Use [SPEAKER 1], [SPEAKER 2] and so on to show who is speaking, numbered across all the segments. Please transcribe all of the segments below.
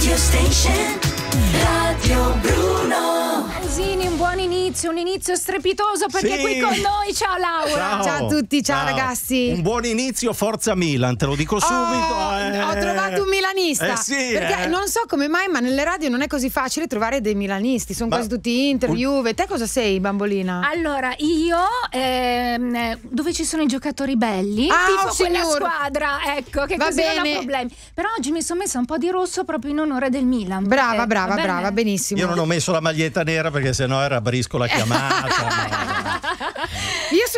[SPEAKER 1] radio station. inizio, un inizio strepitoso perché sì. qui con noi ciao Laura. Ciao, ciao a tutti, ciao, ciao, ragazzi. Un
[SPEAKER 2] buon inizio, forza Milan, te lo dico oh, subito.
[SPEAKER 3] Eh. Ho trovato un milanista. Eh sì, perché eh. non so come mai, ma nelle radio non è così facile trovare dei milanisti, sono ma, quasi tutti interview. Un... Te cosa sei, bambolina?
[SPEAKER 1] Allora, io ehm, dove ci sono i giocatori belli, ah, tipo oh, quella signor. squadra, ecco, che Va così bene. non ho problemi. Però oggi mi sono messa un po' di rosso proprio in onore del Milan. Brava, perché, brava, brava, benissimo. Io non
[SPEAKER 2] ho messo la maglietta nera perché sennò era briscola 干
[SPEAKER 3] 嘛？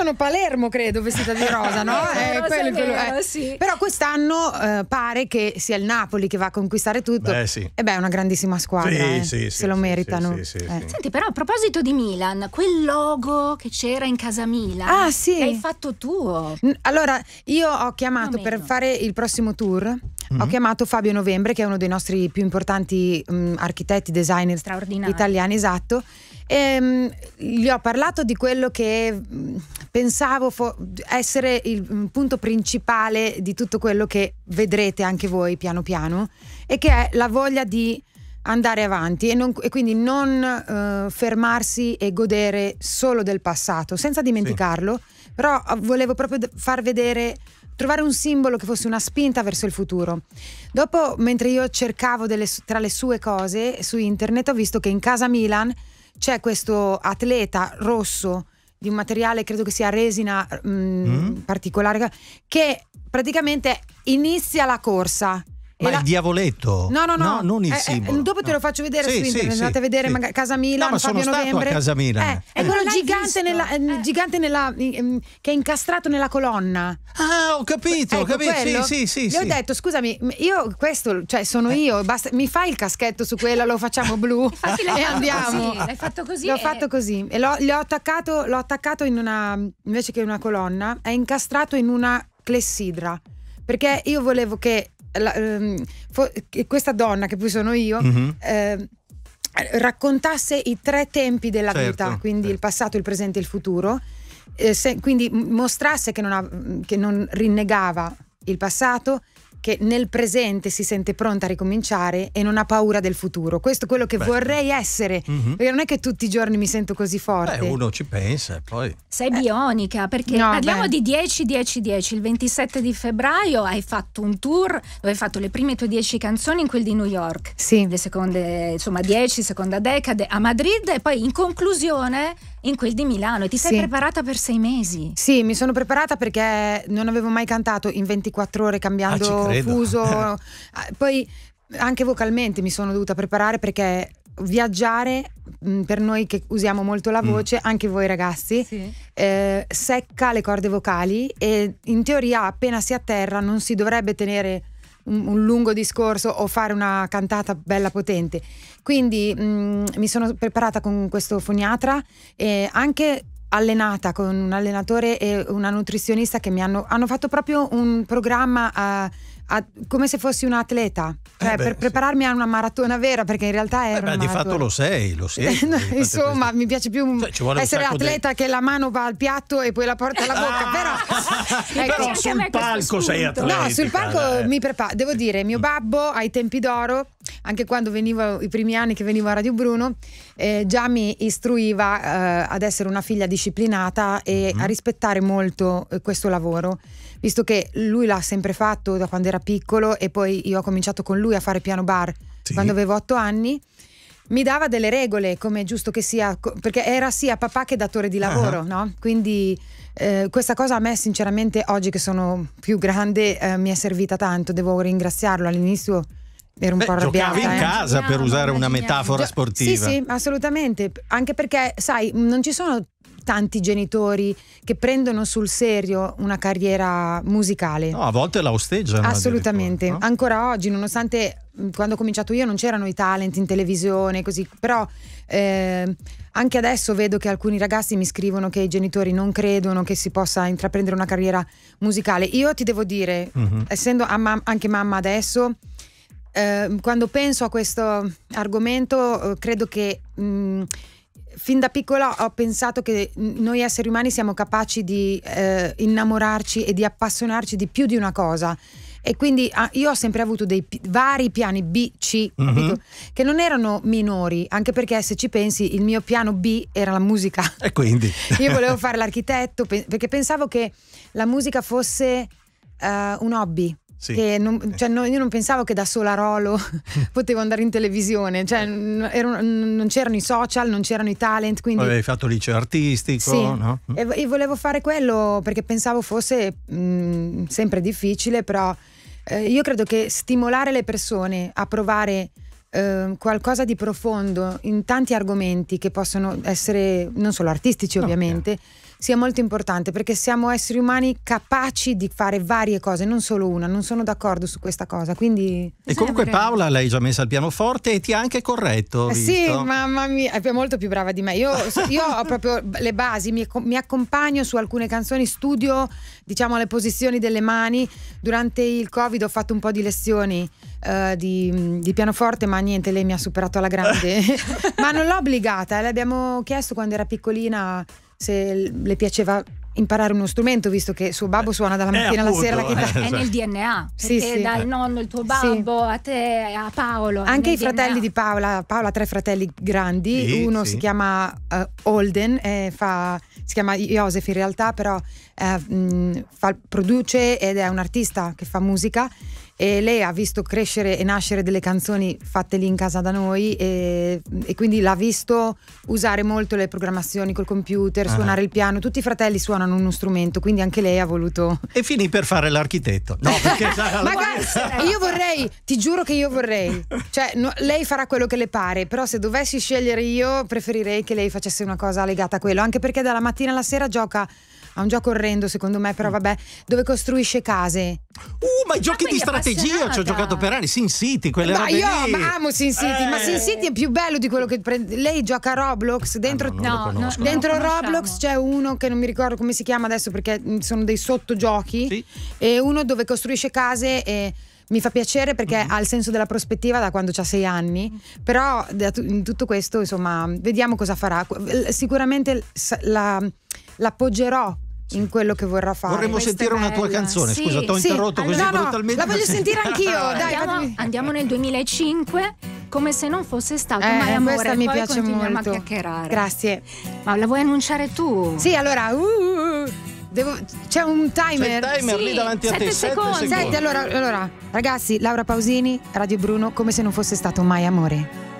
[SPEAKER 3] sono Palermo, credo, vestita di rosa, no? eh, rosa quello, quello, vero, eh. sì. Però quest'anno eh, pare che sia il Napoli che va a conquistare tutto. Beh, sì. E beh, è una grandissima squadra. Sì, eh. se lo meritano. Eh. Senti,
[SPEAKER 1] però a proposito di Milan, quel logo che c'era in casa Milan. Ah, sì. L'hai fatto tuo. Allora, io ho chiamato per fare il
[SPEAKER 3] prossimo tour. Ho mhm. chiamato Fabio Novembre, che è uno dei nostri più importanti mh, mm, architetti, designer italiani, esatto. E, ehm, mh, gli ho parlato di quello che mm, pensavo essere il mm, punto principale di tutto quello che vedrete anche voi piano piano e che è la voglia di andare avanti e, non, e quindi non uh, fermarsi e godere solo del passato, senza dimenticarlo, sì. però ah, volevo proprio far vedere trovare un simbolo che fosse una spinta verso il futuro. Dopo, mentre io cercavo delle, tra le sue cose su internet, ho visto che in casa Milan c'è questo atleta rosso di un materiale, credo che sia resina mh, mm, mm. particolare, che praticamente inizia la corsa. Ma la... il
[SPEAKER 2] diavoletto? No, no, no. no non il eh, eh simbolo. Eh,
[SPEAKER 3] dopo te lo faccio vedere sì, su internet. Sì, andate sì, a vedere magari Casa Milan, no, ma Fabio sono Novembre. a Casa Milan. Eh, eh, è quello eh, gigante, nella, gigante ehm, nella, che è incastrato nella colonna. Ah, ho capito, ecco, ho capito. Quello, sì, sì, sì. Gli ho detto, scusami, io questo, cioè sono io, basta, mi fai il caschetto su quella, lo facciamo blu e andiamo. l'hai fatto così. L'ho e... fatto così. E l'ho, attaccato, l'ho attaccato in una, invece che in una colonna, è incastrato in una clessidra perché io volevo che la, ehm, questa donna, che poi sono io, mm-hmm. eh, raccontasse i tre tempi della certo, vita, quindi certo. il passato, il presente e il futuro, eh, se, quindi mostrasse che non, ha, che non rinnegava il passato, che nel presente si sente pronta a ricominciare e non ha paura del futuro. Questo è quello che Beh.
[SPEAKER 1] vorrei essere, mm -hmm. perché non è che tutti i giorni mi sento così forte. Beh, uno
[SPEAKER 2] ci pensa e poi...
[SPEAKER 1] Sei eh. bionica, perché no, parliamo beh. di 10, 10, 10. Il 27 di febbraio hai fatto un tour dove hai fatto le prime tue 10 canzoni in quel di New York. Sì. Le seconde, insomma, 10, seconda decade a Madrid e poi in conclusione in quel di Milano e ti sei sì. preparata
[SPEAKER 3] per sei mesi. Sì, mi sono preparata perché non avevo mai cantato in 24 ore cambiando ah, fuso. Ah, poi anche vocalmente mi sono dovuta preparare perché viaggiare mm, per noi che usiamo molto la mm. voce, mm. anche voi ragazzi, sì. eh, secca le corde vocali e in teoria appena si atterra non si dovrebbe tenere un, un, lungo discorso o fare una cantata bella potente. Quindi mh, mm, mi sono preparata con questo foniatra e anche allenata con un allenatore e una nutrizionista che mi hanno, hanno fatto proprio un programma a eh, a, come se fossi un atleta, cioè eh beh, per prepararmi sì. a una maratona vera, perché in realtà è. Eh beh, di fatto lo
[SPEAKER 2] sei, lo sei. Insomma,
[SPEAKER 3] mi piace più cioè, essere atleta dei... che la mano va al piatto e poi la porta alla bocca. Però, ah! ecco, però sul palco sei atleta. No, sul palco eh. mi preparo. Devo dire, mio mm. babbo ai tempi d'oro, anche quando venivo, i primi anni che venivo a Radio Bruno, eh, già mi istruiva eh, ad essere una figlia disciplinata e mm -hmm. a mm-hmm. rispettare molto eh, questo lavoro visto che lui l'ha sempre fatto da quando era piccolo e poi io ho cominciato con lui a fare piano bar sì. quando avevo otto anni, mi dava delle regole, come è giusto che sia, perché era sia papà che datore di lavoro, uh ah. -huh. no? Quindi eh, questa cosa a me sinceramente oggi che sono più grande eh, mi è servita tanto, devo ringraziarlo all'inizio. Ero un Beh, po' arrabbiata. Giocavi in eh. casa
[SPEAKER 2] per usare una metafora sportiva. Sì, sì,
[SPEAKER 3] assolutamente. Anche perché, sai, non ci sono tanti genitori che prendono sul serio una carriera musicale. No,
[SPEAKER 2] a volte la osteggiano. Assolutamente.
[SPEAKER 3] No? Ancora oggi, nonostante mm, quando ho cominciato io non c'erano i talent in televisione, così, però eh, anche adesso vedo che alcuni ragazzi mi scrivono che i genitori non credono che si possa intraprendere una carriera musicale. Io ti devo dire, uh-huh. essendo anche mamma adesso, eh, quando penso a questo argomento, eh, credo che... Mh, mm, fin da piccola ho pensato che noi esseri umani siamo capaci di eh, innamorarci e di appassionarci di più di una cosa. E quindi ah, io ho sempre avuto dei vari piani B, C, uh -huh. dico, che non erano minori, anche perché se ci pensi il mio piano B era la musica.
[SPEAKER 2] E quindi? io volevo
[SPEAKER 3] fare l'architetto pe perché pensavo che la musica fosse uh, un hobby sì. Non, eh. cioè, no, io non pensavo che da sola Rolo potevo andare in televisione, cioè, eh. n- ero, n- non c'erano i social, non c'erano i talent. Quindi... Avevi
[SPEAKER 2] fatto liceo artistico, sì. no? Mm.
[SPEAKER 3] e, e, volevo fare quello perché pensavo fosse mh, mm, sempre difficile, però eh, io credo che stimolare le persone a provare ehm, qualcosa di profondo in tanti argomenti che possono essere non solo artistici, ovviamente. okay sia molto importante perché siamo esseri umani capaci di fare varie cose, non solo una. Non sono d'accordo su questa cosa. Quindi... E comunque
[SPEAKER 2] Paola l'hai già messa al pianoforte e ti ha anche corretto. Eh visto? Sì,
[SPEAKER 3] mamma mia, è molto più brava di me. Io, io ho proprio le basi, mi, mi accompagno su alcune canzoni, studio diciamo le posizioni delle mani. Durante il Covid ho fatto un po' di lezioni. Uh, di, di, pianoforte, ma niente, lei mi ha superato alla grande. ma non l'ho obbligata, eh, le abbiamo chiesto quando era piccolina se le piaceva imparare uno strumento visto che suo babbo eh, suona dalla eh, mattina eh, alla sera la chitarra eh, è nel
[SPEAKER 1] DNA sì, sì. dal nonno il tuo babbo sì. a te a Paolo anche i fratelli di
[SPEAKER 3] Paola Paola ha tre fratelli grandi sì, uno si chiama uh, Holden fa, si chiama Joseph in realtà però uh, mh, fa, produce ed è un artista che fa musica e lei ha visto crescere e nascere delle canzoni fatte lì in casa da noi e, e quindi l'ha visto usare molto le programmazioni col computer, ah. suonare il piano. Tutti i fratelli suonano uno strumento, quindi anche lei ha voluto.
[SPEAKER 2] E finì per fare l'architetto. No,
[SPEAKER 3] perché. Magari, io vorrei, ti giuro che io vorrei. Cioè, no, lei farà quello che le pare, però se dovessi scegliere io, preferirei che lei facesse una cosa legata a quello, anche perché dalla mattina alla sera gioca ha un gioco orrendo secondo me, però mm. vabbè, dove costruisce case. Uh, ma
[SPEAKER 2] i giochi ah, di strategia ci ho giocato per anni, Sin City, quelle ma io lì. amo Sin City, eh. ma Sin eh. City
[SPEAKER 3] è più bello di quello che prende. Lei gioca a Roblox, eh, dentro, ah, no, no, no, dentro Roblox c'è uno che non mi ricordo come si chiama adesso perché mm, sono dei sottogiochi sì. e uno dove costruisce case e mi fa piacere perché mm -hmm. ha il senso della prospettiva da quando ha sei anni, mm però in tutto questo insomma vediamo cosa farà. Sicuramente l'appoggerò in quello che vorrà fare. Vorremmo sentire una tua canzone, sì, scusa, ti ho sì. interrotto allora, così no, brutalmente. La voglio sentire anch'io, dai. Andiamo,
[SPEAKER 1] andiamo, nel 2005 come se non fosse stato eh, mai amore. Questa mi Poi piace molto. Grazie. Ma la vuoi annunciare tu? Sì, allora uh,
[SPEAKER 3] uh, uh. devo, c'è un timer. C'è il timer sì, lì davanti a te. Secondi. Sette secondi. Sette, allora, allora, ragazzi, Laura Pausini, Radio Bruno, come se non fosse stato mai amore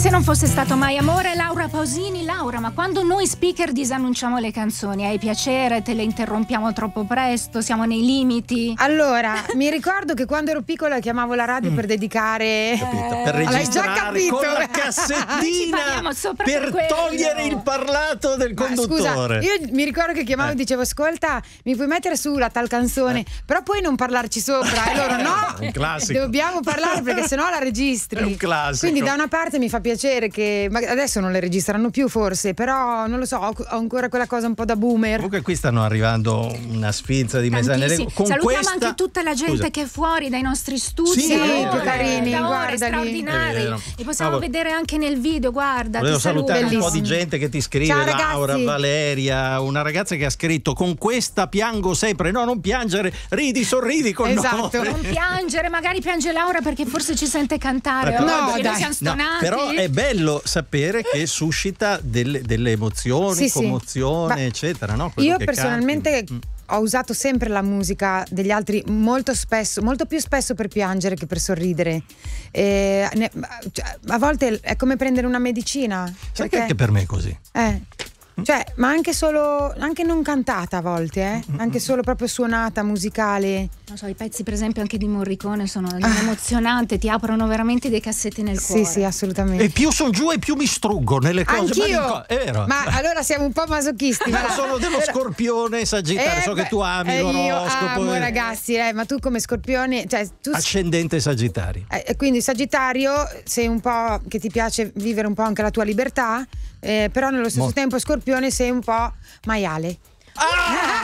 [SPEAKER 1] se non fosse stato mai amore, Laura Pausini, Laura, ma quando noi speaker disannunciamo le canzoni, hai piacere, te le interrompiamo troppo presto, siamo nei limiti? Allora, mi ricordo che quando ero piccola chiamavo la radio mm. per dedicare... Capito, per eh, registrare già
[SPEAKER 2] capito. con la cassettina per, per togliere il
[SPEAKER 3] parlato del ma, Scusa, io mi ricordo che chiamavo e eh. dicevo, ascolta, mi puoi mettere su la tal canzone, eh. però puoi non parlarci sopra, e loro
[SPEAKER 2] no,
[SPEAKER 3] dobbiamo parlare perché sennò la registri. È un classico. Quindi da una parte mi fa piacere piacere che adesso non le registrano più forse, però non lo so, ho, ancora quella cosa un po' da boomer.
[SPEAKER 2] Comunque qui stanno arrivando una sfilza di messaggi. Salutiamo questa... anche
[SPEAKER 1] tutta la gente Scusa. che è fuori dai nostri studi. Sì, sì eh, più carini, da straordinari. Li possiamo ah, vedere anche nel video, guarda. Volevo salutare Bellissimo. un po' di
[SPEAKER 2] gente che ti scrive, Ciao, Laura, Valeria, una ragazza che ha scritto con questa piango sempre, no, non piangere, ridi, sorridi con esatto. noi. Non
[SPEAKER 1] piangere, magari piange Laura perché forse ci sente cantare. Ecco, no, oggi. dai. Noi siamo stonati. No, però è
[SPEAKER 2] bello sapere che suscita delle, delle emozioni, sì, commozione, sì. eccetera. No? Io personalmente.
[SPEAKER 3] Canti. Mm. Ho usato sempre la musica degli altri molto spesso, molto più spesso per piangere che per sorridere. E, ne, cioè, a volte è come prendere una medicina. Sai perché? che anche per me è così? Eh. Mm-hmm. Cioè, ma anche
[SPEAKER 1] solo, anche non cantata a volte, eh? anche solo proprio suonata, musicale. Non so, i pezzi per esempio anche di Morricone sono ah. emozionanti, ti aprono veramente dei cassetti nel sì, cuore. Sì, sì, assolutamente. E
[SPEAKER 2] più sono giù e più mi struggo nelle cose. Anch'io! Ma, ma
[SPEAKER 1] allora siamo un po' masochisti.
[SPEAKER 3] ma sono dello
[SPEAKER 2] scorpione sagittario, eh, so che tu ami eh, l'oroscopo. Amo,
[SPEAKER 3] ragazzi, eh, ma tu come scorpione... Cioè, tu... Ascendente
[SPEAKER 2] sagittario.
[SPEAKER 3] Eh, quindi sagittario sei un po' che ti piace vivere un po' anche la tua libertà, eh, però nello stesso Mol... tempo scorpione scorpione sei un po' maiale. Ah!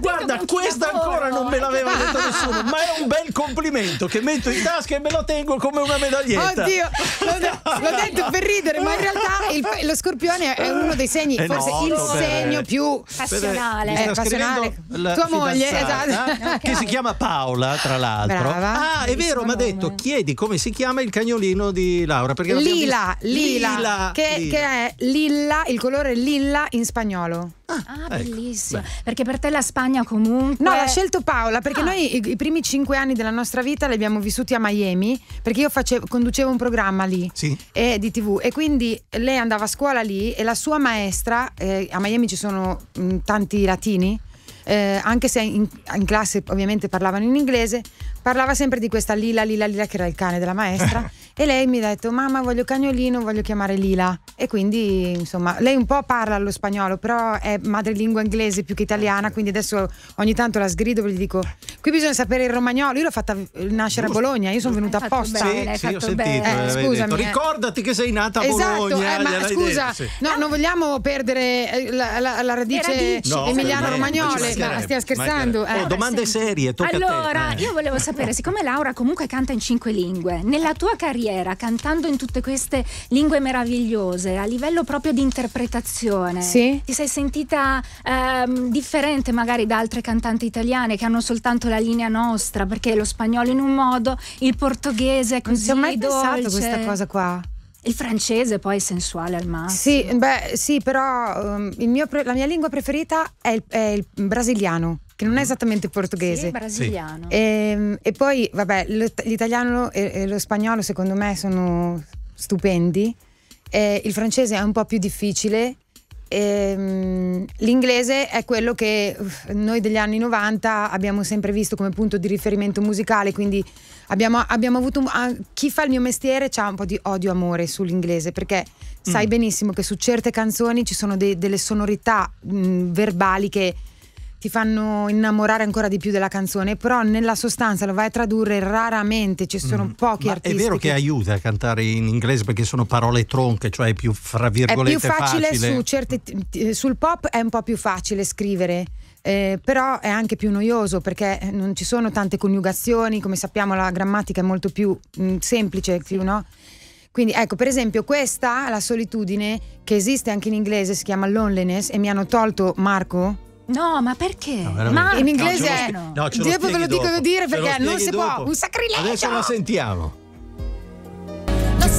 [SPEAKER 3] Guarda, questa ancora non me l'aveva detto
[SPEAKER 2] nessuno, ma è un bel complimento che metto in tasca e me lo tengo come una medaglietta. Oddio,
[SPEAKER 3] l'ho, detto per ridere, ma in realtà il, lo scorpione è uno dei segni, è forse noto, il beh. segno più passionale. Eh, passionale. Tua moglie, esatto. Eh? Che si chiama
[SPEAKER 2] Paola, tra l'altro. Brava. Ah, è vero, mi ha detto, chiedi come si chiama il cagnolino di Laura.
[SPEAKER 1] Lila, lila, lila, che, lila. che
[SPEAKER 3] è lilla, il colore lilla in spagnolo. Ah,
[SPEAKER 1] ah ecco. bellissimo. Beh.
[SPEAKER 3] Perché per te la Spagna comunque. No, l'ha scelto Paola perché ah. noi i, i, primi cinque anni della nostra vita li abbiamo vissuti a Miami perché io facevo, conducevo un programma lì sì. e, eh, di TV e quindi lei andava a scuola lì e la sua maestra, eh, a Miami ci sono mh, mm, tanti latini. Eh, anche se in, in, classe ovviamente parlavano in inglese, parlava sempre di questa Lila, Lila, Lila, che era il cane della maestra. e lei mi ha detto: Mamma, voglio cagnolino, voglio chiamare Lila. E quindi, insomma, lei un po' parla lo spagnolo, però è madrelingua inglese più che italiana. Quindi adesso ogni tanto la sgrido e gli dico: Qui bisogna sapere il romagnolo. Io l'ho fatta nascere a Bologna, io sono venuta apposta. Bene, sì, sì, ho sentito. Eh, scusami, detto, eh.
[SPEAKER 2] ricordati che sei nata a esatto, eh, Bologna. Eh, ma scusa, sì.
[SPEAKER 3] no, non vogliamo perdere eh, la,
[SPEAKER 1] la, la radice no, emiliano-romagnole. Ma stiamo scherzando. Eh. Oh,
[SPEAKER 2] domande serie. Allora, io
[SPEAKER 1] volevo sapere sapere, siccome Laura comunque canta in cinque lingue, nella tua carriera, cantando in tutte queste lingue meravigliose, a livello proprio di interpretazione, sì? ti sei sentita ehm, differente magari da altre cantanti italiane che hanno soltanto la linea nostra, perché lo spagnolo in un modo, il portoghese è così Non ci ho mai dolce. pensato questa cosa qua. Il francese poi è sensuale al massimo. Sì, beh, sì però um, mio, la
[SPEAKER 3] mia lingua preferita è il, è il brasiliano che non è esattamente portoghese. Sì, è brasiliano. E, ehm, e poi, vabbè, l'italiano e, e lo spagnolo secondo me sono stupendi. Eh, il francese è un po' più difficile. Ehm, l'inglese è quello che uff, noi degli anni 90 abbiamo sempre visto come punto di riferimento musicale, quindi abbiamo, abbiamo avuto un, ah, chi fa il mio mestiere ha un po' di odio amore sull'inglese perché mm. sai benissimo che su certe canzoni ci sono de, delle sonorità mh, verbali che ti fanno innamorare ancora di più della canzone, però nella sostanza lo vai a tradurre raramente, ci sono mm. pochi Ma artisti. È vero che, che
[SPEAKER 2] aiuta a cantare in inglese perché sono parole tronche, cioè più fra virgolette è più facile, facile. Su
[SPEAKER 3] certe, sul pop è un po' più facile scrivere. Eh, però è anche più noioso perché eh, non ci sono tante coniugazioni, come sappiamo la grammatica è molto più mh, mm, semplice, più, no? Quindi ecco, per esempio, questa, la solitudine, che esiste anche in inglese, si chiama loneliness e mi hanno tolto Marco,
[SPEAKER 1] No, ma perché? No, ma in inglese no, è. No, dopo ve lo dico dopo. dire perché non si dopo. può. Un sacrilegio. Adesso la
[SPEAKER 2] sentiamo.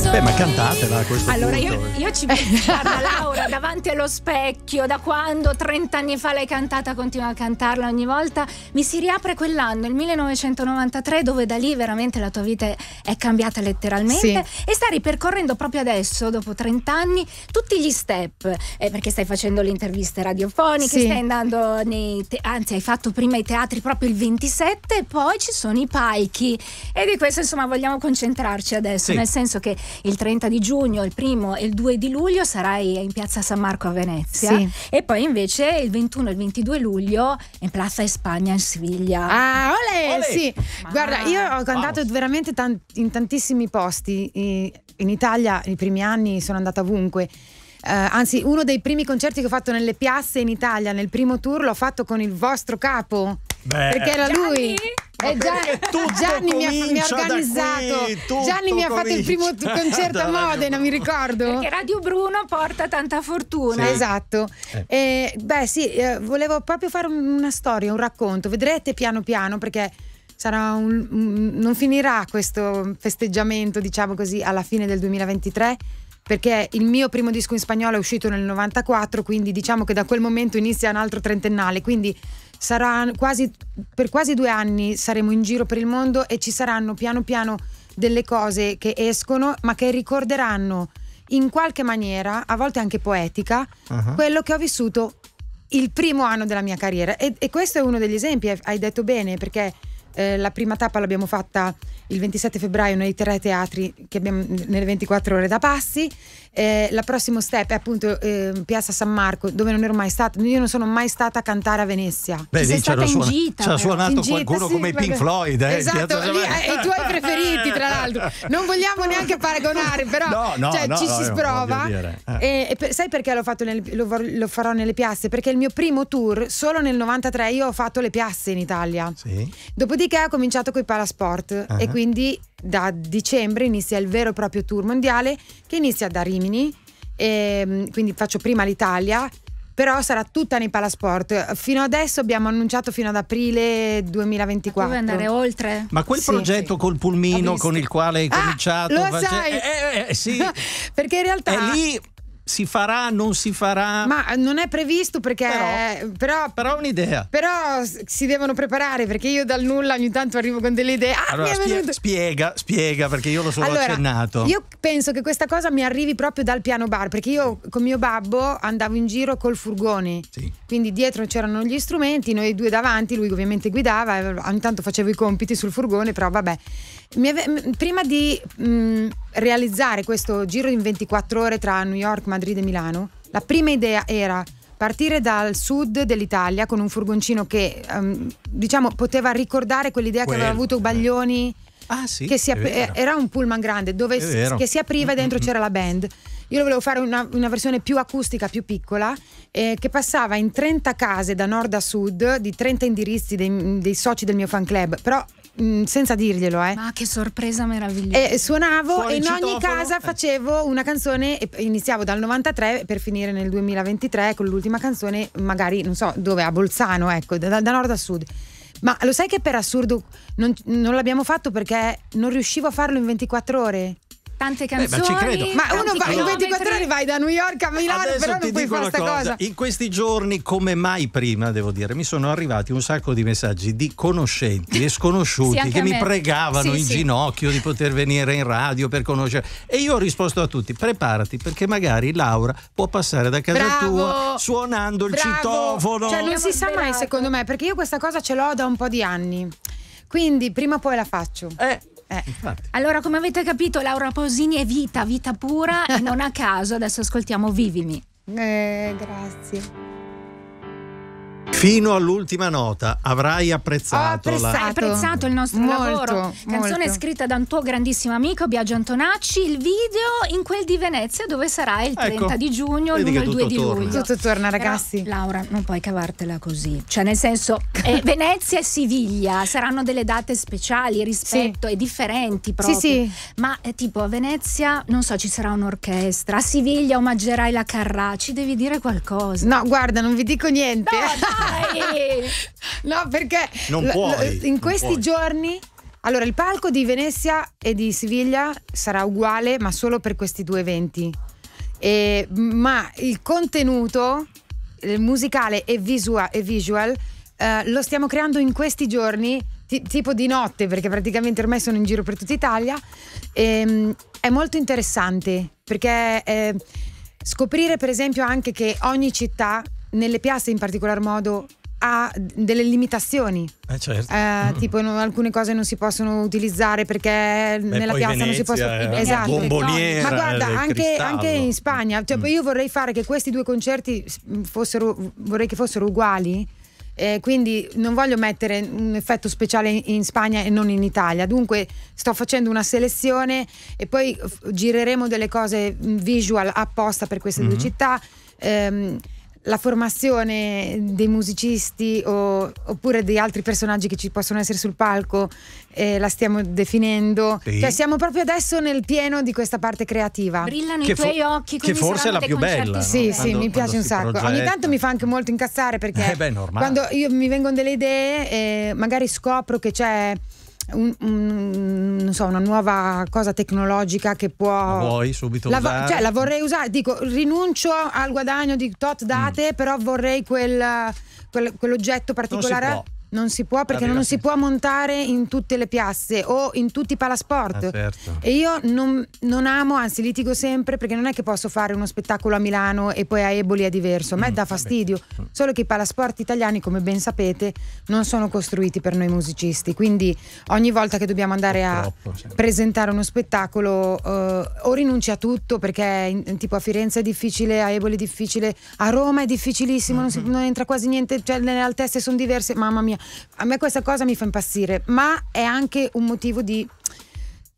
[SPEAKER 1] Beh, ma cantatela a questo allora, punto. Allora, io, eh. io, ci penso, guarda Laura, davanti allo specchio, da quando 30 anni fa l'hai cantata, continua a cantarla ogni volta. Mi si riapre quell'anno, il 1993, dove da lì veramente la tua vita è cambiata letteralmente. Sì. E stai ripercorrendo proprio adesso, dopo 30 anni, tutti gli step. Eh, perché stai facendo le interviste radiofoniche, sì. stai andando nei... Te- anzi, hai fatto prima i teatri proprio il 27 e poi ci sono i palchi. E di questo, insomma, vogliamo concentrarci adesso, sì. nel senso che il 30 di giugno, il primo e il 2 di luglio sarai in piazza San Marco a Venezia sì. e poi invece il 21 e il 22 luglio in Plaza Espagna in Siviglia. Ah, olè, sì. Ma... Guarda, io ho cantato Vamos. veramente tan in tantissimi posti in
[SPEAKER 3] Italia, i primi anni sono andata ovunque. Eh, anzi uno dei primi concerti che ho fatto nelle piazze in Italia, nel primo tour l'ho fatto con il vostro capo, Beh. perché era lui. Gianni? E Gian, Gianni mi ha, mi organizzato. Qui, Gianni mi ha fatto il primo concerto a Modena, mi
[SPEAKER 1] ricordo. Perché Radio Bruno porta tanta fortuna. Sì. Esatto. Eh. E,
[SPEAKER 3] beh, sì, eh, volevo proprio fare una storia, un racconto. Vedrete piano piano perché un, un, non finirà questo festeggiamento, diciamo così, alla fine del 2023 perché il mio primo disco in spagnolo è uscito nel 94, quindi diciamo che da quel momento inizia un altro trentennale, quindi quasi, per quasi due anni saremo in giro per il mondo e ci saranno piano piano delle cose che escono ma che ricorderanno in qualche maniera, a volte anche poetica, uh-huh. quello che ho vissuto il primo anno della mia carriera. E, e questo è uno degli esempi, hai detto bene, perché eh, la prima tappa l'abbiamo fatta il 27 febbraio nei tre teatri abbiamo, nelle 24 ore da Passi eh, la prossima step è appunto eh, Piazza San Marco, dove non ero mai stata. Io non sono mai stata a cantare a Venezia. Beh, lì c'era suona, gita, c'era suonato in qualcuno sì, come perché... Pink Floyd. Eh, esatto, lì, eh, i tuoi preferiti, tra l'altro. Non vogliamo neanche paragonare, però no, no, cioè, no, ci si sprova. Eh. E, e per, sai perché l'ho fatto nel, lo, lo, farò nelle piazze? Perché il mio primo tour, solo nel 93, io ho fatto le piazze in Italia. Sì. Dopodiché ho cominciato con i parasport uh -huh. e ah. quindi da dicembre inizia il vero e proprio tour mondiale che inizia da Rimini, e, ehm, quindi faccio prima l'Italia, però sarà tutta nei palasport. Fino adesso abbiamo annunciato fino ad aprile 2024. Dove andare oltre? Ma quel sì, progetto
[SPEAKER 2] sì. col pulmino con il quale hai ah, cominciato... Lo sai! Eh,
[SPEAKER 3] eh, eh sì. Perché in realtà... È lì si farà, non si farà. Ma eh, non è previsto perché. Però, però, però un'idea. Però si devono preparare perché io dal nulla ogni tanto arrivo con delle idee. Ah, allora, spie
[SPEAKER 2] spiega, spiega perché io l'ho solo allora, accennato. Io
[SPEAKER 3] penso che questa cosa mi arrivi proprio dal piano bar perché io con mio babbo andavo in giro col furgone. Sì. Quindi dietro c'erano gli strumenti, noi due davanti, lui ovviamente guidava, ogni tanto facevo i compiti sul furgone, però vabbè. Ave- prima di mh, mm, realizzare questo giro in 24 ore tra New York, Madrid e Milano, la prima idea era partire dal sud dell'Italia con un furgoncino che um, diciamo poteva ricordare quell'idea Quello, che aveva avuto Baglioni. Ah, sì, si ap- eh, era un pullman grande dove si- che si apriva e mm, dentro mm-hmm. c'era la band. Io volevo fare una, una versione più acustica, più piccola, eh, che passava in 30 case da nord a sud, di 30 indirizzi dei, dei soci del mio fan club. Però mh, mm, senza dirglielo. Eh. Ma
[SPEAKER 1] che sorpresa meravigliosa! E eh, suonavo Fuori e in ogni casa eh. facevo
[SPEAKER 3] una canzone, iniziavo dal 93 per finire nel 2023 con l'ultima canzone, magari non so dove, a Bolzano, ecco, da, da nord a sud. Ma lo sai che per assurdo non, non l'abbiamo fatto perché non riuscivo a farlo in 24 ore? tante canzoni. Beh, ma ci credo. Ma uno va, in 24 ore vai da New York a Milano, Adesso però non puoi fare questa cosa. cosa.
[SPEAKER 2] In questi giorni, come mai prima, devo dire, mi sono arrivati un sacco di messaggi di conoscenti e sconosciuti sì, che mi pregavano sì, in sì. ginocchio di poter venire in radio per conoscere. E io ho risposto a tutti: preparati perché magari Laura può passare da casa Bravo. tua suonando il Bravo.
[SPEAKER 3] citofono. Cioè, non si sa mai, secondo me, perché io questa cosa ce l'ho da un po' di anni. Quindi
[SPEAKER 1] prima o poi la faccio. Eh. Eh. Allora, come avete capito, Laura Pausini è vita, vita pura e non a caso adesso ascoltiamo Vivimi. Eh, grazie.
[SPEAKER 2] Fino all'ultima nota avrai apprezzato. Ho apprezzato, la...
[SPEAKER 1] apprezzato il nostro molto, lavoro. Canzone molto. scritta da un tuo grandissimo amico Biagio Antonacci. Il video in quel di Venezia dove sarà il 30 ecco, di giugno, il 2 torna. di luglio. Tutto torna, ragazzi. Però, Laura, non puoi cavartela così. Cioè, nel senso, eh, Venezia e Siviglia saranno delle date speciali rispetto sì. e differenti proprio. Sì, sì. Ma eh, tipo a Venezia, non so, ci sarà un'orchestra. A Siviglia omaggerai la Carrà. Ci devi dire qualcosa. No, guarda, non vi dico niente. No, dai no, perché l- puoi, l- in questi puoi.
[SPEAKER 3] giorni allora, il palco di Venezia e di Siviglia sarà uguale, ma solo per questi due eventi. E, ma il contenuto il eh, musicale e, visual, e visual eh, lo stiamo creando in questi giorni, t- tipo di notte, perché praticamente ormai sono in giro per tutta Italia. E, ehm, è molto interessante perché eh, scoprire, per esempio, anche che ogni città nelle piazze in particolar modo ha delle limitazioni. Eh certo. eh, tipo no, alcune cose non si possono utilizzare perché Beh, nella piazza Venezia, non si possono eh, esatto. Ma guarda, anche, anche, in Spagna, cioè, mm. io vorrei fare che questi due concerti fossero, vorrei che fossero uguali. Eh, quindi non voglio mettere un effetto speciale in, in Spagna e non in Italia. Dunque sto facendo una selezione e poi gireremo delle cose visual apposta per queste mm due mm-hmm. città. eh, la formazione dei musicisti o, oppure di altri personaggi che ci possono essere sul palco eh, la stiamo definendo. Sì. Cioè siamo proprio adesso nel pieno di questa parte creativa. Brillano che i tuoi occhi Che forse è la più bella. No? Sì, quando, sì, mi piace un sacco. Progetta. Ogni tanto mi fa anche molto incazzare perché eh beh, quando io, mi vengono delle idee eh, magari scopro che c'è un, un, so, una nuova cosa tecnologica che può. La vuoi subito la, usare? Cioè, la vorrei usare. Dico, rinuncio al guadagno di tot date, mm. però vorrei quel, quel, quell'oggetto particolare. Non si può perché ah, non si può montare in tutte le piazze o in tutti i palasport. Ah, certo. E io non, non, amo, anzi litigo sempre perché non è che posso fare uno spettacolo a Milano e poi a Eboli è diverso. A me mm, dà fastidio. Vabbè. Certo. Mm. Solo che i palasport italiani, come ben sapete, non sono costruiti per noi musicisti. Quindi ogni volta che dobbiamo andare Purtroppo, a sì. presentare uno spettacolo eh, o rinunci a tutto perché in, tipo a Firenze è difficile, a Eboli è difficile, a Roma è difficilissimo, mm -hmm. non, si, mm-hmm. non, entra quasi niente, cioè le altezze sono diverse, mamma mia mia. A me questa cosa mi fa impazzire, ma è anche un motivo di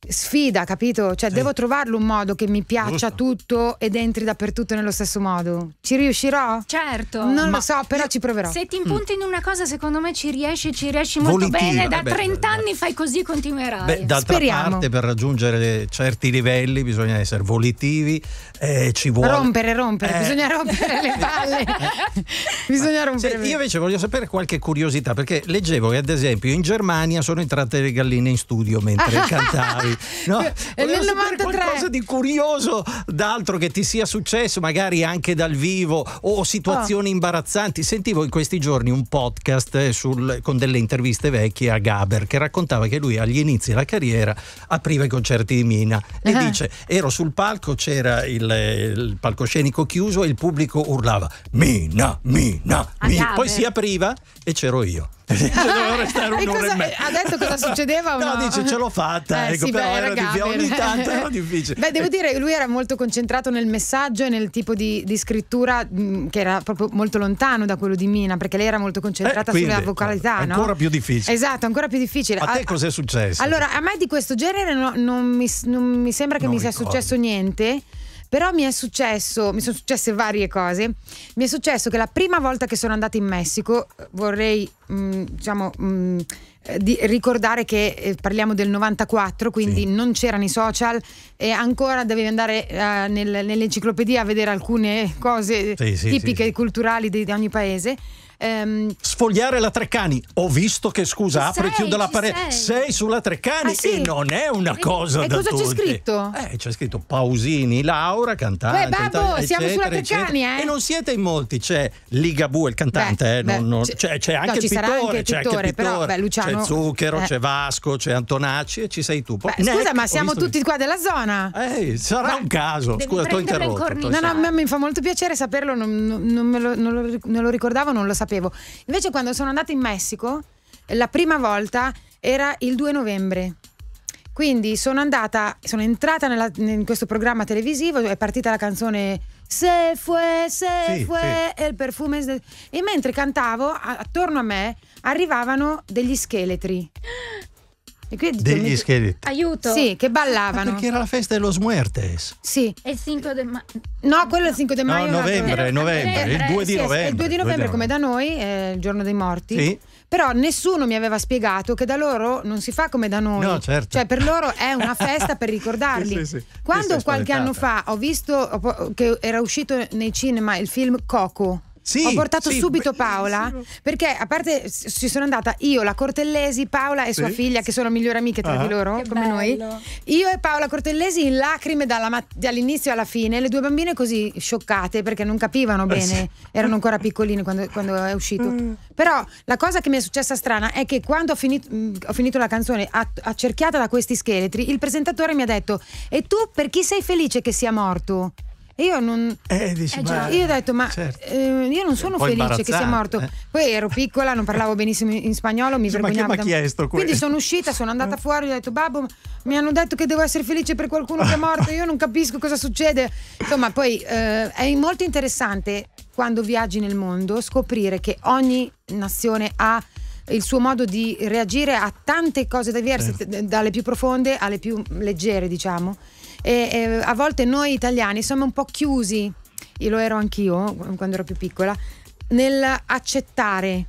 [SPEAKER 3] sfida, capito? Cioè, sì. devo trovarlo un modo che mi piaccia Giusto. tutto ed entri dappertutto nello stesso modo. Ci riuscirò? Certo. Non lo so, però ci proverò. Se ti impunti
[SPEAKER 1] mm. in una cosa, secondo me ci riesci, ci riesci molto Volitivo. bene. Da eh beh, 30 beh, anni eh. fai così, continuerai. Beh, d'altra Speriamo. parte,
[SPEAKER 2] per raggiungere certi livelli bisogna essere volitivi, eh, ci vuole.
[SPEAKER 1] Rompere, rompere, eh. bisogna rompere le palle.
[SPEAKER 2] bisogna rompere. Sì, cioè, io invece voglio sapere qualche curiosità, perché leggevo che ad esempio in Germania sono entrate le galline in studio mentre cantavi. No? E nel 93. qualcosa di curioso d'altro che ti sia successo, magari anche dal vivo o situazioni oh. imbarazzanti. Sentivo in questi giorni un podcast eh, sul, con delle interviste vecchie a Gaber che raccontava che lui agli inizi della carriera apriva i concerti di Mina e uh ah. -huh. dice ero sul palco, c'era il il, il palcoscenico chiuso e il pubblico urlava Mina, Mina, Mina. Poi si apriva e c'ero io.
[SPEAKER 3] Cioè, dovevo cosa, e Ha detto cosa succedeva? no, no, dice ce l'ho fatta. Eh, ecco, sì, però beh, era difficile, ogni tanto era difficile. Beh, devo dire che lui era molto concentrato nel messaggio e nel tipo di, di scrittura mh, mm, che era proprio molto lontano da quello di Mina, perché lei era molto concentrata eh, quindi, sulla vocalità. Eh, ancora no? più difficile. Esatto, ancora più difficile. A, a te cos'è successo? Allora, a me di questo genere no, non, mi, non, mi, sembra che non mi ricordo. sia successo niente. Però mi è successo, mi sono successe varie cose. Mi è successo che la prima volta che sono andata in Messico, vorrei, mh, mm, diciamo, mh, mm, di ricordare che eh, parliamo del 94, quindi sì. non c'erano i social e ancora dovevi andare eh, nel, nell'enciclopedia a vedere alcune cose sì, sì, tipiche e culturali di, di ogni paese. Ehm... Sfogliare
[SPEAKER 2] la Treccani. Ho visto che, scusa, apre e chiude la parete. Sei. sulla Treccani ah, sì. e non è una cosa e da cosa tutti. cosa c'è scritto? Eh, c'è scritto Pausini, Laura, cantante. Beh, babbo, eccetera, siamo sulla Treccani, eh. E non siete in molti. C'è Ligabue, il cantante, beh, eh, beh, non, c'è, c'è, anche, no, il pittore, anche il pittore, c'è anche il pittore, però, beh, Luciano, c'è Zucchero, eh. c'è Vasco, c'è Antonacci e ci sei tu. beh, Nec, scusa, ma siamo tutti
[SPEAKER 3] vi... qua della zona. Eh, sarà un caso. Scusa, ti ho interrotto. No, no, mi fa molto piacere saperlo, non, non lo ricordavo, non lo sapevo sapevo. Invece quando sono andata in Messico, la prima volta era il 2 novembre. Quindi sono andata, sono entrata nella, in questo programma televisivo, è partita la canzone Se fue, se sì, fue, sì. il perfume. E mentre cantavo, attorno a me arrivavano degli scheletri
[SPEAKER 1] degli scheletri. Aiuto! Sì, che ballavano. Ah, perché era
[SPEAKER 3] la
[SPEAKER 2] festa dello Muertes.
[SPEAKER 1] Sì. E il 5 de maio. No, quello è il 5 de maio. No, novembre, novembre, novembre, il 2 di sì, novembre. Il 2 di novembre, come
[SPEAKER 3] da noi, è il giorno dei morti. Sì però nessuno mi aveva spiegato che da loro non si fa come da noi. No, certo. Cioè, per loro è una festa per ricordarli. sì, sì, sì. Quando qualche anno fa ho visto che era uscito nei cinema il film Coco sì, ho portato sì, subito Paola bellissimo. perché a parte ci sono andata io, la Cortellesi, Paola e sì. sua figlia che sono migliori amiche tra ah. di loro che come bello. noi. Io e Paola Cortellesi in lacrime dall'inizio alla fine, le due bambine così scioccate perché non capivano eh, bene, eh sì. erano ancora piccoline quando, quando è uscito. Mm. Però la cosa che mi è successa strana è che quando ho finito, mh, mm, ho finito la canzone accerchiata da questi scheletri, il presentatore mi ha detto "E tu per chi sei felice che sia morto?" Io non. Eh, eh dici, eh, già, io ho detto, ma certo. eh, io non sono felice che sia morto. Eh. Poi ero piccola, non parlavo benissimo in spagnolo, mi vergognavo. Ma chiesto questo? Quindi sono uscita, sono andata eh. fuori, ho detto, babbo, mi hanno detto che devo essere felice per qualcuno che è morto, io non capisco cosa succede. Insomma, poi è molto interessante quando viaggi nel mondo scoprire che ogni nazione ha il suo modo di reagire a tante cose diverse, certo. dalle più profonde alle più leggere, diciamo. E, e a volte noi italiani siamo un po' chiusi, io lo ero anch'io quando ero più piccola, nell'accettare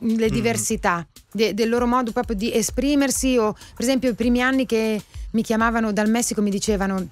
[SPEAKER 3] le mm. diversità mm. de, del loro modo proprio di esprimersi o per esempio i primi anni che mi chiamavano dal Messico mi dicevano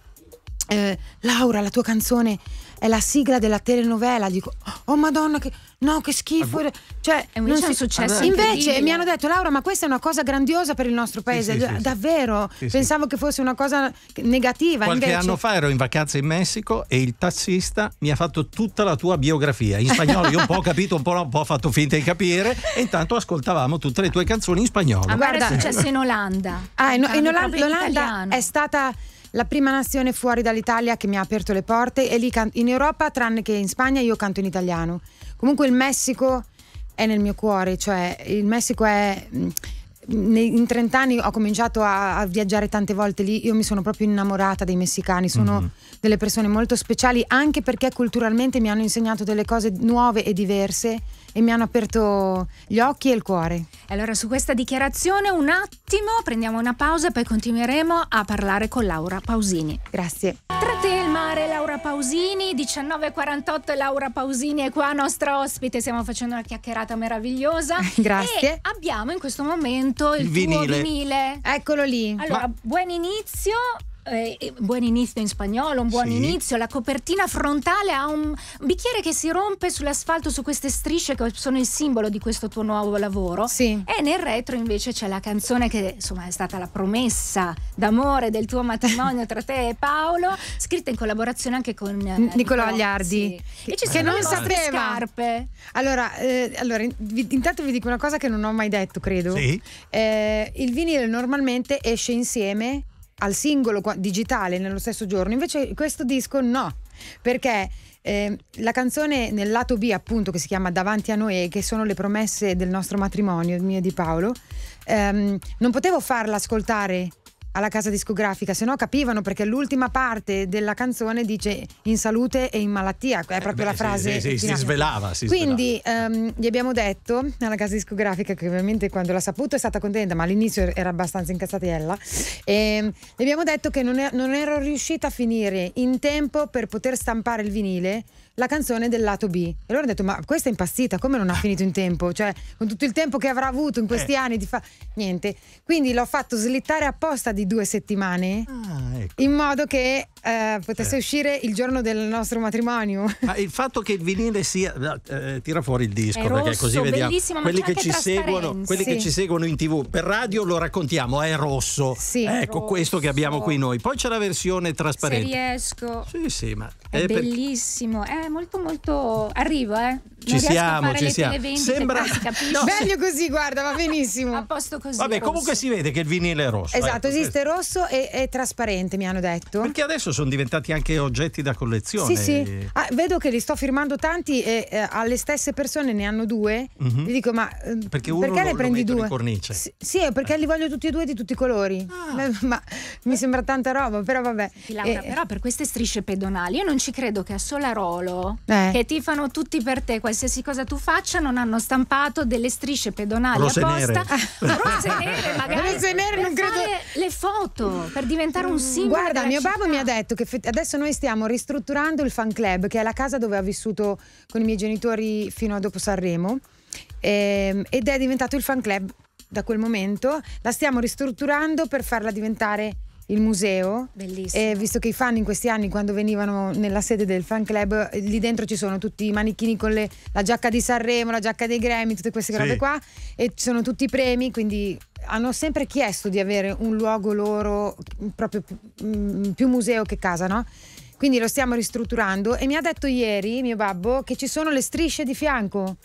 [SPEAKER 3] eh, Laura la tua canzone è la sigla della telenovela. Dico, oh madonna, che, no, che schifo. Cioè, è eh, un non si... successo. Invece mi hanno detto, Laura, ma questa è una cosa grandiosa per il nostro paese. Sì, sì, Davvero? Sì, Pensavo che fosse una cosa negativa. Qualche invece... anno
[SPEAKER 2] fa ero in vacanza in Messico e il tassista mi ha fatto tutta la tua biografia in spagnolo. Io un po' ho capito, un po', ho fatto finta di capire. E intanto ascoltavamo tutte le tue canzoni in spagnolo. Ah, guarda, è successo
[SPEAKER 1] in Olanda. Ah, in, in Olanda, l'Olanda
[SPEAKER 3] è stata la prima nazione fuori dall'Italia che mi ha aperto le porte e lì in Europa, tranne che in Spagna, io canto in italiano. Comunque il Messico è nel mio cuore, cioè il Messico è in 30 anni ho cominciato a, a, viaggiare tante volte lì, io mi sono proprio innamorata dei messicani, sono mm-hmm. delle persone molto speciali anche perché culturalmente mi hanno insegnato delle cose nuove e diverse e mi hanno aperto gli occhi e il cuore.
[SPEAKER 1] Allora su questa dichiarazione un attimo prendiamo una pausa e poi continueremo a parlare con Laura Pausini. Grazie. Tra te e il mare Laura Pausini, 19.48 Laura Pausini è qua nostra ospite, stiamo facendo una chiacchierata meravigliosa. Grazie. E abbiamo in questo momento appunto il, il vinile. vinile. Eccolo lì. Allora, Ma... buon inizio eh, eh, buon inizio in spagnolo, un buon sì. inizio, la copertina frontale ha un bicchiere che si rompe sull'asfalto su queste strisce che sono il simbolo di questo tuo nuovo lavoro sì. e nel retro invece c'è la canzone che insomma è stata la promessa d'amore del tuo matrimonio tra te e Paolo, scritta in collaborazione anche con eh, Nicola Gagliardi sì. e ci che non sapeva. Scarpe. Allora,
[SPEAKER 3] eh, allora vi, intanto vi dico una cosa che non ho mai detto, credo. Sì. Eh, il vinile normalmente esce insieme al singolo digitale nello stesso giorno, invece questo disco no, perché eh, la canzone nel lato B appunto che si chiama Davanti a noi che sono le promesse del nostro matrimonio, mio e di Paolo, ehm, non potevo farla ascoltare alla casa discografica, se no capivano perché l'ultima parte della canzone dice in salute e in malattia, è eh, proprio eh beh, la frase. Sì, sì, si svelava.
[SPEAKER 2] Si Quindi
[SPEAKER 3] svelava. Um, gli abbiamo detto alla casa discografica, che ovviamente quando l'ha saputo è stata contenta, ma all'inizio er-, era abbastanza incazzatella, e, ehm, gli abbiamo detto che non, è, non ero riuscita a finire in tempo per poter stampare il vinile la canzone del lato B. E loro hanno detto: Ma questa è impazzita, come non ha finito in tempo? Cioè, con tutto il tempo che avrà avuto in questi eh. anni di fa. Niente. Quindi l'ho fatto slittare apposta di due settimane
[SPEAKER 2] ah, ecco.
[SPEAKER 3] in modo che eh, potesse eh. uscire il giorno del nostro matrimonio.
[SPEAKER 2] Ma il fatto che il vinile sia. Eh, tira fuori il disco, è perché rosso, così vediamo. Quelli, che ci, seguono, quelli sì. che ci seguono in tv per radio lo raccontiamo, è rosso. Sì, ecco, rosso. questo che abbiamo qui noi. Poi c'è la versione trasparente. Se
[SPEAKER 1] riesco.
[SPEAKER 2] Sì, sì, ma. È, è
[SPEAKER 1] bellissimo, per... è molto molto. Arrivo, eh ci siamo, ci siamo. Sembra no, meglio così, guarda, va benissimo. A posto così. Vabbè, comunque si
[SPEAKER 2] vede che il vinile è rosso. Esatto, ecco. esiste
[SPEAKER 3] rosso e è trasparente, mi hanno detto. Perché
[SPEAKER 2] adesso sono diventati anche oggetti da collezione. Sì, sì. Ah,
[SPEAKER 3] vedo che li sto firmando tanti e eh, alle stesse persone ne hanno due. mm -hmm. dico, ma eh, perché, uno perché uno ne prendi due?
[SPEAKER 2] cornice. S
[SPEAKER 3] sì, perché eh. li voglio tutti e due di
[SPEAKER 1] tutti i colori. Ah. Eh, ma, mi sembra tanta roba, però vabbè. Laura, eh, però per queste strisce pedonali io non ci credo che a Solarolo che ti fanno tutti per te quasi qualsiasi cosa tu faccia non hanno stampato delle strisce pedonali Rose apposta. Nere. Rose nere, magari. Rose nere, non credo. Le foto per diventare un mm, simbolo. Guarda, mio città. babbo mi ha detto che adesso noi stiamo
[SPEAKER 3] ristrutturando il fan club, che è la casa dove ho vissuto con i miei genitori fino a dopo Sanremo. Ehm, ed è diventato il fan club da quel momento. La stiamo ristrutturando per farla diventare il museo. Bellissimo. E visto che i fan in questi anni, quando venivano nella sede del fan club, lì dentro ci sono tutti i manichini con le, la giacca di Sanremo, la giacca dei Grammy, tutte queste sì. robe qua, e ci sono tutti i premi, quindi hanno sempre chiesto di avere un luogo loro, proprio mm, più, museo che casa, no? Quindi lo stiamo ristrutturando e mi ha detto ieri mio babbo che ci sono le strisce di fianco.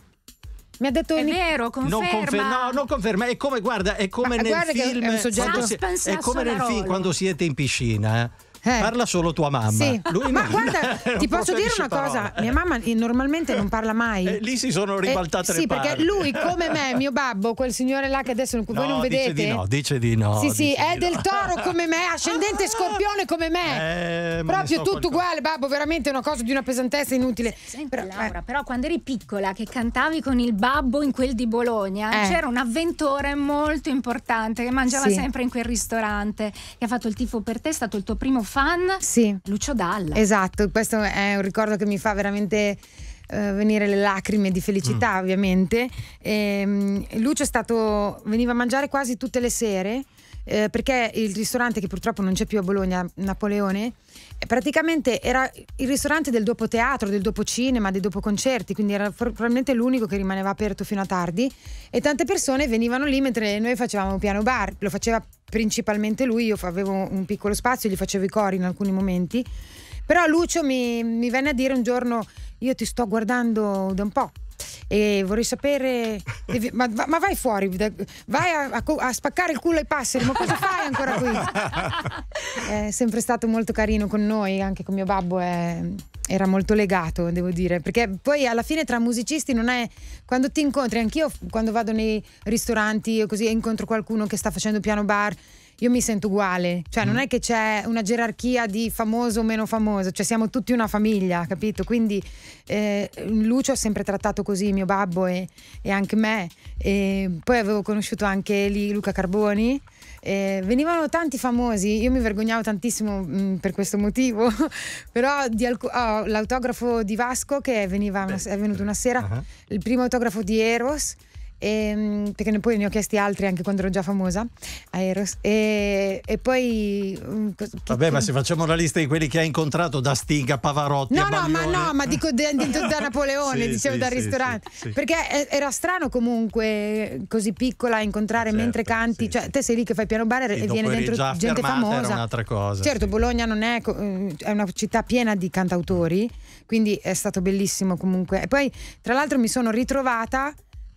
[SPEAKER 3] Mi ha detto è Nic- vero, conferma. Non conferma. No,
[SPEAKER 2] non conferma, è come guarda, è come ah, nel film è, eh, soggetto... si, è come nel film quando siete in piscina, eh eh. parla solo tua mamma. Sì. Lui Ma non, guarda, ti posso dire una parole. cosa: mia
[SPEAKER 3] mamma normalmente non parla mai. Eh, lì si sono eh, ribaltate eh, le sì, parti. Sì, perché lui, come me, mio babbo, quel signore là che adesso voi no, non vedete. Dice di no,
[SPEAKER 2] dice di no. Sì, sì,
[SPEAKER 3] è del no. toro come me, ascendente scorpione come me. Eh, Proprio tutto quanto... uguale,
[SPEAKER 1] babbo, veramente una cosa di una pesantezza inutile. Sempre però, Laura, eh. però quando eri piccola che cantavi con il babbo in quel di Bologna, c'era un avventore molto importante che mangiava sì. sempre in quel ristorante, che ha fatto il tifo per te, è stato il tuo primo fan sì. Lucio Dalla.
[SPEAKER 3] Esatto, questo è un ricordo che mi fa veramente eh, venire le lacrime di felicità, mm. ovviamente. E, ehm, Lucio è stato, veniva a mangiare quasi tutte le sere eh, perché il ristorante che purtroppo non c'è più a Bologna, Napoleone, eh, praticamente era il ristorante del dopo teatro, del dopo cinema, dei dopo concerti, quindi era probabilmente l'unico che rimaneva aperto fino a tardi e tante persone venivano lì mentre noi facevamo piano bar, lo faceva principalmente lui, io avevo un piccolo spazio, gli facevo i cori in alcuni momenti, però Lucio mi, mi venne a dire un giorno io ti sto guardando da un po', e vorrei sapere, ma, ma vai fuori, vai a, a, a, spaccare il culo ai passeri, ma cosa fai ancora qui? È sempre stato molto carino con noi, anche con mio babbo. È, era molto legato, devo dire, perché poi alla fine tra musicisti non è quando ti incontri, anch'io quando vado nei ristoranti e così incontro qualcuno che sta facendo piano bar, io mi sento uguale, cioè mm. non è che c'è una gerarchia di famoso o meno famoso, cioè siamo tutti una famiglia, capito? Quindi eh, Lucio ha sempre trattato così mio babbo e, e anche me, e poi avevo conosciuto anche lì Luca Carboni. Eh, venivano tanti famosi, io mi vergognavo tantissimo mh, mm, per questo motivo, però alc- oh, l'autografo di Vasco che veniva una, è venuto una sera, uh-huh. il primo autografo di Eros, e, ehm, perché poi ne ho chiesti altri anche quando ero già famosa a Eros. E, e poi. Mm, che,
[SPEAKER 2] Vabbè, che... ma se facciamo la lista di quelli che hai incontrato da Stiga, Pavarotti, no, no, ma no, ma dico
[SPEAKER 3] da, da Napoleone, sì, dicevo sì, dal sì, ristorante. Perché eh, era strano comunque così piccola incontrare certo, mentre canti, cioè te sei lì che fai piano bar e, e viene dentro gente famosa. Era un'altra
[SPEAKER 2] cosa. Certo,
[SPEAKER 3] Bologna non è, mm, è una città piena di cantautori, quindi è stato bellissimo comunque. E poi, tra l'altro, mi sono ritrovata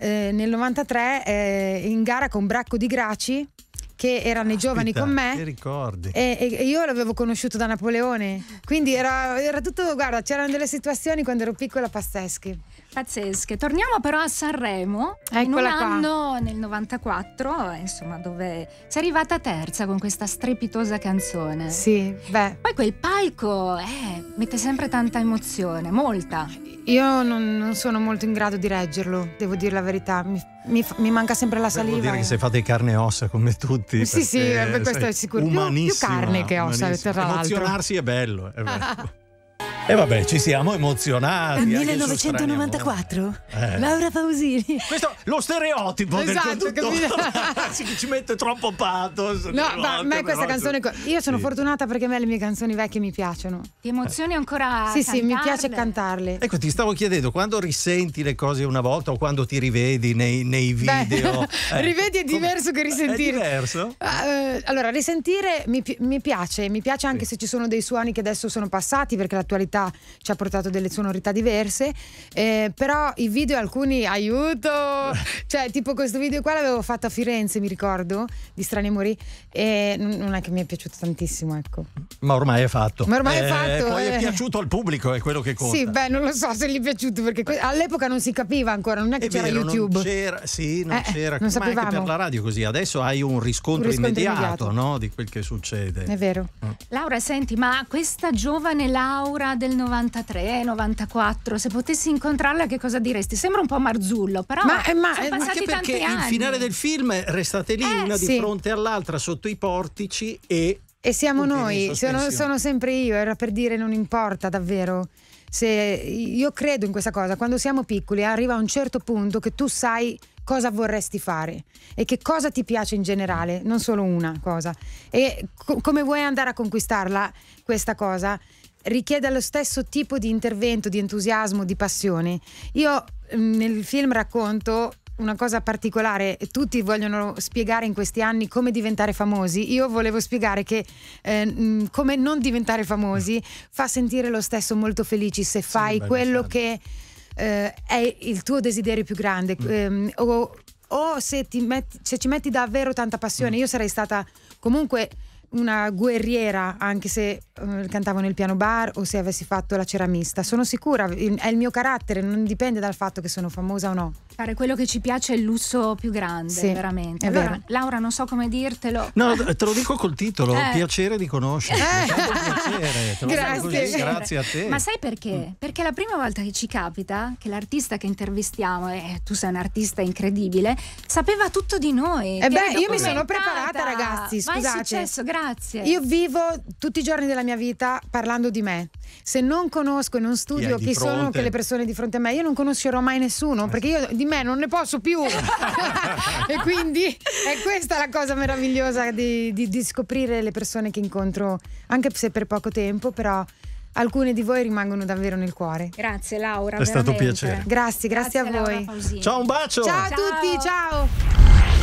[SPEAKER 3] eh, nel 93 eh, in gara con Bracco di Graci che erano i giovani con me. Ti
[SPEAKER 2] ricordi?
[SPEAKER 3] E, e, io l'avevo conosciuto da Napoleone. Quindi era,
[SPEAKER 1] era tutto, guarda, c'erano delle situazioni quando ero piccola pazzesche. Pazzesche. Torniamo però a Sanremo, Eccola in un anno qua. nel 94, eh, insomma, dove sei arrivata terza con questa strepitosa canzone. Sì, beh. Poi quel palco eh, mette sempre tanta emozione, molta. Io non, non, sono molto in grado di reggerlo,
[SPEAKER 3] devo dire la verità. Mi, mi, mi manca sempre la saliva. Vuol dire che
[SPEAKER 2] sei fatta di carne e ossa come tutti. Sì, sì, eh, questo è sicuro. Più, più carne che ossa, tra l'altro. Emozionarsi è bello, è bello. E eh vabbè, ci siamo emozionati. 1994? Eh, eh. Laura Pausini. Questo è lo stereotipo esatto, del conduttore Esatto, ci mette troppo pathos. No, ma a me questa canzone
[SPEAKER 3] io sono sì. fortunata perché a me le mie canzoni vecchie mi piacciono. Ti emozioni ancora Sì, cantarle. sì, mi piace cantarle.
[SPEAKER 2] Ecco, ti stavo chiedendo, quando risenti le cose una volta o quando ti rivedi nei, nei video? Beh, eh, ecco, rivedi è diverso come, che risentire. È diverso?
[SPEAKER 3] Uh, allora, risentire mi, mi, piace, mi piace anche sì. se ci sono dei suoni che adesso sono passati perché l'attualità sonorità, ci ha portato delle sonorità diverse, eh, però i video alcuni aiuto, cioè tipo questo video qua l'avevo fatto a Firenze mi ricordo, di Strani Muri, e non è che mi è piaciuto tantissimo ecco.
[SPEAKER 2] Ma ormai è fatto. Ma ormai eh, è fatto. Poi eh. è piaciuto al pubblico, è quello che conta. Sì,
[SPEAKER 3] beh non lo so se gli è piaciuto perché all'epoca non si capiva ancora, non è che è c'era vero, YouTube. Non
[SPEAKER 2] c'era, sì, non eh, eh, c'era, non Ma anche per la radio così, adesso hai un riscontro, un riscontro immediato, immediato. No? di quel che succede. È vero. Mm.
[SPEAKER 1] Laura, senti, ma questa giovane Laura del 93, 94, se potessi incontrarla che cosa diresti? Sembra un po' Marzullo, però ma, eh, ma, sono eh, ma
[SPEAKER 3] perché il finale
[SPEAKER 2] del film restate lì eh, una sì. di fronte all'altra sotto i portici e e siamo noi, sono, sono
[SPEAKER 3] sempre io, era per dire non importa davvero. Se io credo in questa cosa, quando siamo piccoli arriva a un certo punto che tu sai cosa vorresti fare e che cosa ti piace in generale, non solo una cosa. E co come vuoi andare a conquistarla questa cosa? richiede lo stesso tipo di intervento, di entusiasmo, di passione. Io mm, nel film racconto una cosa particolare, tutti vogliono spiegare in questi anni come diventare famosi, io volevo spiegare che eh, mm, come non diventare famosi fa sentire lo stesso molto felici se fai sì, quello certo. che eh, è il tuo desiderio più grande mm. ehm, o, o se, metti, se, ci metti davvero tanta passione, mm. io sarei stata comunque una guerriera anche se eh, cantavo nel piano bar o se avessi fatto la ceramista. Sono sicura, è il mio carattere, non dipende dal fatto che sono famosa o no.
[SPEAKER 1] Fare quello che ci piace è il lusso più grande, sì, veramente. Allora, Laura, non so come dirtelo.
[SPEAKER 3] No,
[SPEAKER 2] te lo dico col titolo: eh. piacere di conoscerti.
[SPEAKER 1] Eh. Piacere,
[SPEAKER 2] grazie. Così, grazie a te. Ma sai
[SPEAKER 1] perché? Mm. Perché la prima volta che ci capita che l'artista che intervistiamo, e eh, tu sei un artista incredibile, sapeva tutto di noi. E eh beh, io mi sono preparata, ragazzi. Scusate. Ma è successo, grazie. Io vivo tutti i giorni della mia vita parlando di me.
[SPEAKER 3] Se non conosco e non studio chi, chi sono che le persone di fronte a me, io non conoscerò mai nessuno. Eh perché io di me, non ne posso più. e quindi è questa la cosa meravigliosa di, di, di scoprire le persone che incontro, anche se per poco tempo, però alcune di voi rimangono davvero nel cuore.
[SPEAKER 1] Grazie Laura. È veramente. stato un piacere.
[SPEAKER 3] Grazie, grazie, grazie a voi.
[SPEAKER 2] Ciao, un bacio. Ciao, ciao a tutti,
[SPEAKER 1] ciao.